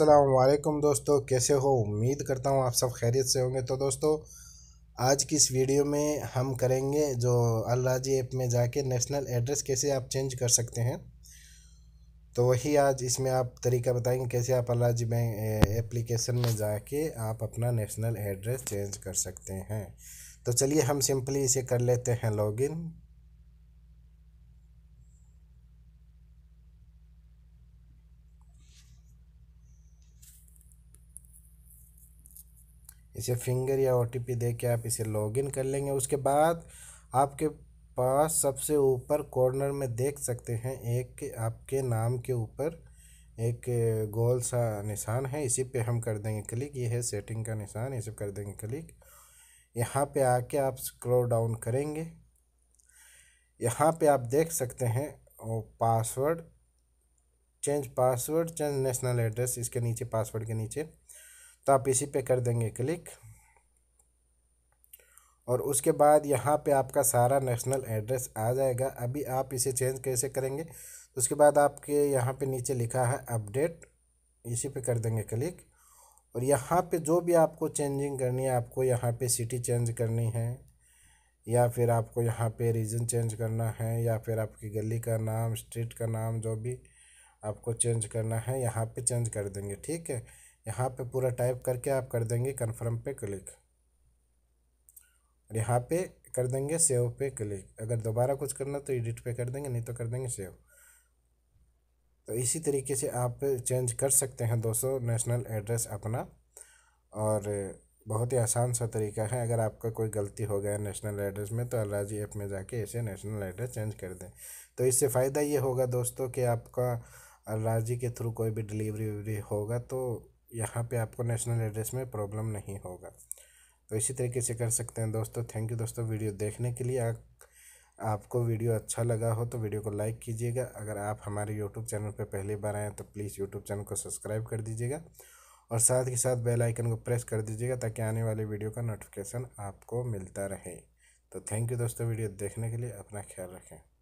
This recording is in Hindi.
असलम दोस्तों कैसे हो उम्मीद करता हूँ आप सब खैरियत से होंगे तो दोस्तों आज की इस वीडियो में हम करेंगे जो अल्लाजी ऐप में जाके नेशनल एड्रेस कैसे आप चेंज कर सकते हैं तो वही आज इसमें आप तरीका बताएंगे कैसे आप अल्लाजी बैंक एप्लीकेशन में जाके आप अपना नेशनल एड्रेस चेंज कर सकते हैं तो चलिए हम सिंपली इसे कर लेते हैं लॉगिन इसे फिंगर या ओ टी दे के आप इसे लॉगिन कर लेंगे उसके बाद आपके पास सबसे ऊपर कॉर्नर में देख सकते हैं एक आपके नाम के ऊपर एक गोल सा निशान है इसी पे हम कर देंगे क्लिक ये है सेटिंग का निशान इसे कर देंगे क्लिक यहाँ पे आके आप स्क्रॉल डाउन करेंगे यहाँ पे आप देख सकते हैं password change password change national address इसके नीचे पासवर्ड के नीचे तो आप इसी पे कर देंगे क्लिक और उसके बाद यहाँ पे आपका सारा नेशनल एड्रेस आ जाएगा अभी आप इसे चेंज कैसे करेंगे उसके बाद आपके यहाँ पे नीचे लिखा है अपडेट इसी पे कर देंगे क्लिक और यहाँ पे जो भी आपको चेंजिंग करनी है आपको यहाँ पे सिटी चेंज करनी है या फिर आपको यहाँ पे रीजन चेंज करना है या फिर आपकी गली का नाम स्ट्रीट का नाम जो भी आपको चेंज करना है यहाँ पे चेंज कर देंगे ठीक है यहाँ पे पूरा टाइप करके आप कर देंगे कन्फर्म पे क्लिक और यहाँ पे कर देंगे सेव पे क्लिक अगर दोबारा कुछ करना तो एडिट पे कर देंगे नहीं तो कर देंगे सेव तो इसी तरीके से आप चेंज कर सकते हैं दोस्तों नेशनल एड्रेस अपना और बहुत ही आसान सा तरीका है अगर आपका कोई गलती हो गया नेशनल एड्रेस में तो अलराजी ऐप में जाके इसे नेशनल एड्रेस चेंज कर दें तो इससे फ़ायदा ये होगा दोस्तों कि आपका अलराजी के थ्रू कोई भी डिलीवरी होगा तो यहाँ पे आपको नेशनल एड्रेस में प्रॉब्लम नहीं होगा तो इसी तरीके से कर सकते हैं दोस्तों थैंक यू दोस्तों वीडियो देखने के लिए आ, आपको वीडियो अच्छा लगा हो तो वीडियो को लाइक कीजिएगा अगर आप हमारे यूट्यूब चैनल पर पहली बार आएँ तो प्लीज़ यूट्यूब चैनल को सब्सक्राइब कर दीजिएगा और साथ ही साथ बेल आइकन को प्रेस कर दीजिएगा ताकि आने वाले वीडियो का नोटिफिकेशन आपको मिलता रहे तो थैंक यू दोस्तों वीडियो देखने के लिए अपना ख्याल रखें